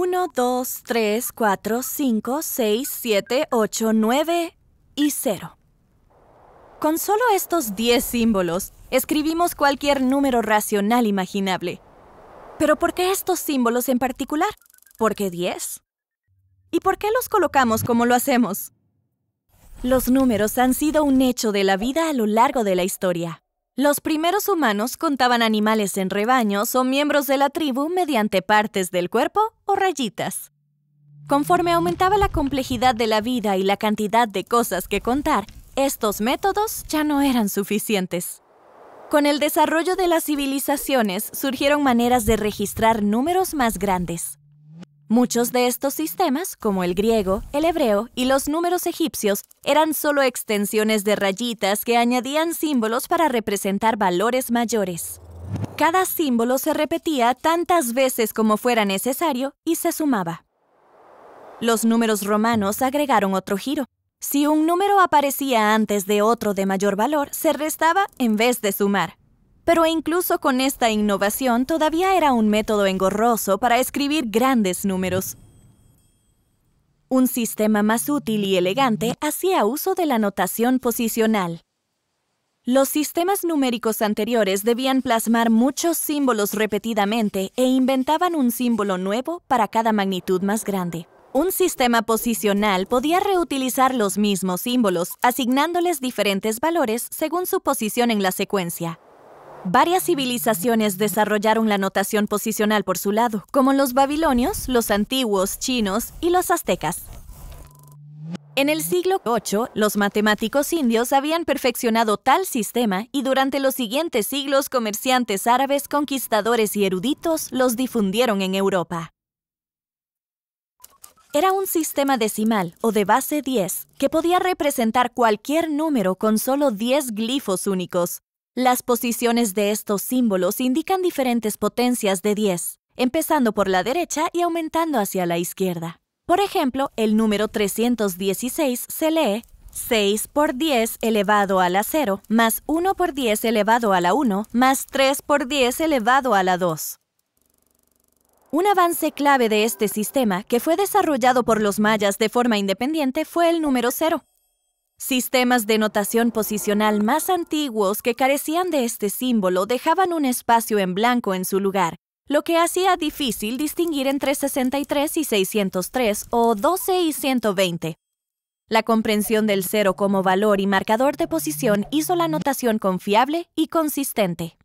1, 2, 3, 4, 5, 6, 7, 8, 9 y 0. Con solo estos 10 símbolos, escribimos cualquier número racional imaginable. ¿Pero por qué estos símbolos en particular? ¿Por qué 10? ¿Y por qué los colocamos como lo hacemos? Los números han sido un hecho de la vida a lo largo de la historia. Los primeros humanos contaban animales en rebaños o miembros de la tribu mediante partes del cuerpo o rayitas. Conforme aumentaba la complejidad de la vida y la cantidad de cosas que contar, estos métodos ya no eran suficientes. Con el desarrollo de las civilizaciones surgieron maneras de registrar números más grandes. Muchos de estos sistemas, como el griego, el hebreo y los números egipcios, eran solo extensiones de rayitas que añadían símbolos para representar valores mayores. Cada símbolo se repetía tantas veces como fuera necesario y se sumaba. Los números romanos agregaron otro giro. Si un número aparecía antes de otro de mayor valor, se restaba en vez de sumar. Pero incluso con esta innovación todavía era un método engorroso para escribir grandes números. Un sistema más útil y elegante hacía uso de la notación posicional. Los sistemas numéricos anteriores debían plasmar muchos símbolos repetidamente e inventaban un símbolo nuevo para cada magnitud más grande. Un sistema posicional podía reutilizar los mismos símbolos, asignándoles diferentes valores según su posición en la secuencia. Varias civilizaciones desarrollaron la notación posicional por su lado, como los babilonios, los antiguos, chinos y los aztecas. En el siglo VIII, los matemáticos indios habían perfeccionado tal sistema y durante los siguientes siglos comerciantes árabes, conquistadores y eruditos los difundieron en Europa. Era un sistema decimal o de base 10 que podía representar cualquier número con solo 10 glifos únicos, las posiciones de estos símbolos indican diferentes potencias de 10, empezando por la derecha y aumentando hacia la izquierda. Por ejemplo, el número 316 se lee 6 por 10 elevado a la 0, más 1 por 10 elevado a la 1, más 3 por 10 elevado a la 2. Un avance clave de este sistema, que fue desarrollado por los mayas de forma independiente, fue el número 0, Sistemas de notación posicional más antiguos que carecían de este símbolo dejaban un espacio en blanco en su lugar, lo que hacía difícil distinguir entre 63 y 603 o 12 y 120. La comprensión del cero como valor y marcador de posición hizo la notación confiable y consistente.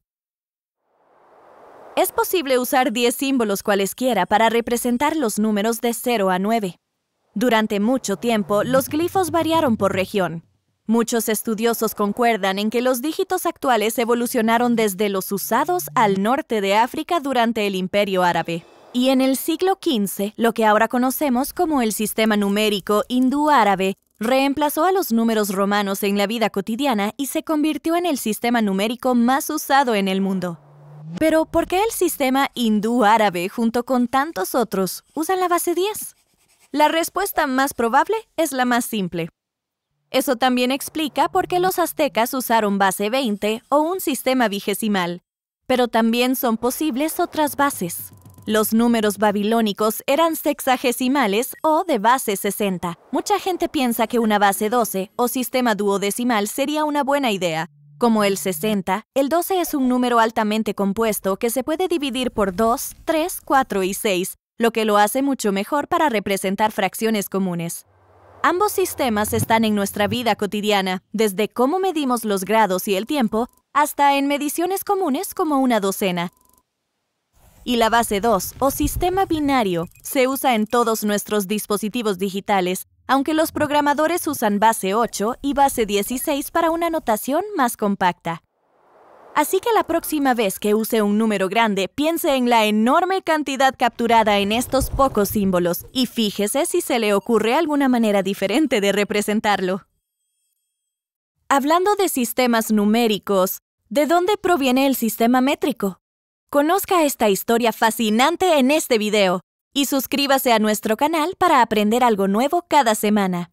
Es posible usar 10 símbolos cualesquiera para representar los números de 0 a 9. Durante mucho tiempo, los glifos variaron por región. Muchos estudiosos concuerdan en que los dígitos actuales evolucionaron desde los usados al norte de África durante el Imperio Árabe. Y en el siglo XV, lo que ahora conocemos como el sistema numérico hindú-árabe reemplazó a los números romanos en la vida cotidiana y se convirtió en el sistema numérico más usado en el mundo. Pero, ¿por qué el sistema hindú-árabe, junto con tantos otros, usan la base 10? La respuesta más probable es la más simple. Eso también explica por qué los aztecas usaron base 20 o un sistema vigesimal. Pero también son posibles otras bases. Los números babilónicos eran sexagesimales o de base 60. Mucha gente piensa que una base 12 o sistema duodecimal sería una buena idea. Como el 60, el 12 es un número altamente compuesto que se puede dividir por 2, 3, 4 y 6, lo que lo hace mucho mejor para representar fracciones comunes. Ambos sistemas están en nuestra vida cotidiana, desde cómo medimos los grados y el tiempo, hasta en mediciones comunes como una docena. Y la base 2, o sistema binario, se usa en todos nuestros dispositivos digitales, aunque los programadores usan base 8 y base 16 para una notación más compacta. Así que la próxima vez que use un número grande, piense en la enorme cantidad capturada en estos pocos símbolos y fíjese si se le ocurre alguna manera diferente de representarlo. Hablando de sistemas numéricos, ¿de dónde proviene el sistema métrico? Conozca esta historia fascinante en este video y suscríbase a nuestro canal para aprender algo nuevo cada semana.